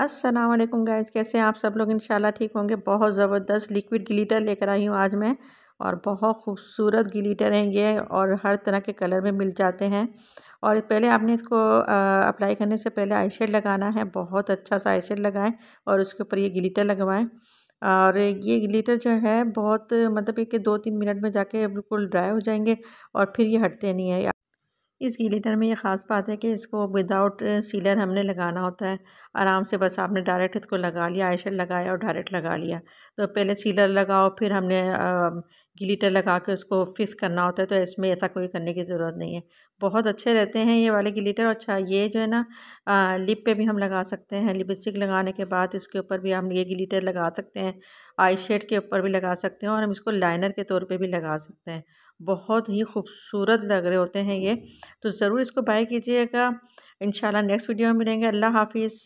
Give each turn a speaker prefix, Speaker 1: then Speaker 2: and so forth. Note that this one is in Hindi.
Speaker 1: असलम गाइस कैसे हैं आप सब लोग इंशाल्लाह ठीक होंगे बहुत ज़बरदस्त लिक्विड ग्लिटर लेकर आई हूँ आज मैं और बहुत खूबसूरत ग्लिटर हैं ये और हर तरह के कलर में मिल जाते हैं और पहले आपने इसको अप्लाई करने से पहले आई शेड लगाना है बहुत अच्छा सा आई शेड लगाएँ और उसके ऊपर ये ग्लिटर लगवाएँ और ये ग्लिटर जो है बहुत मतलब एक दो तीन मिनट में जाके बिल्कुल ड्राई हो जाएंगे और फिर ये हटते नहीं है इस गीली में ये ख़ास बात है कि इसको विदाउट सीलर हमने लगाना होता है आराम से बस आपने डायरेक्ट इसको लगा लिया आई लगाया और डायरेक्ट लगा लिया तो पहले सीलर लगाओ फिर हमने गिलीटर लगा के उसको फिक्स करना होता है तो इसमें ऐसा कोई करने की ज़रूरत नहीं है बहुत अच्छे रहते हैं ये वाले गिलीटर अच्छा ये जो है ना लिप पे भी हम लगा सकते हैं लिपस्टिक लगाने के बाद इसके ऊपर भी हम ये गिलीटर लगा सकते हैं आई शेड के ऊपर भी लगा सकते हैं और हम इसको लाइनर के तौर पर भी लगा सकते हैं बहुत ही खूबसूरत लग रहे होते हैं ये तो ज़रूर इसको बाय कीजिएगा इन नेक्स्ट वीडियो में मिलेंगे अल्लाह हाफिज़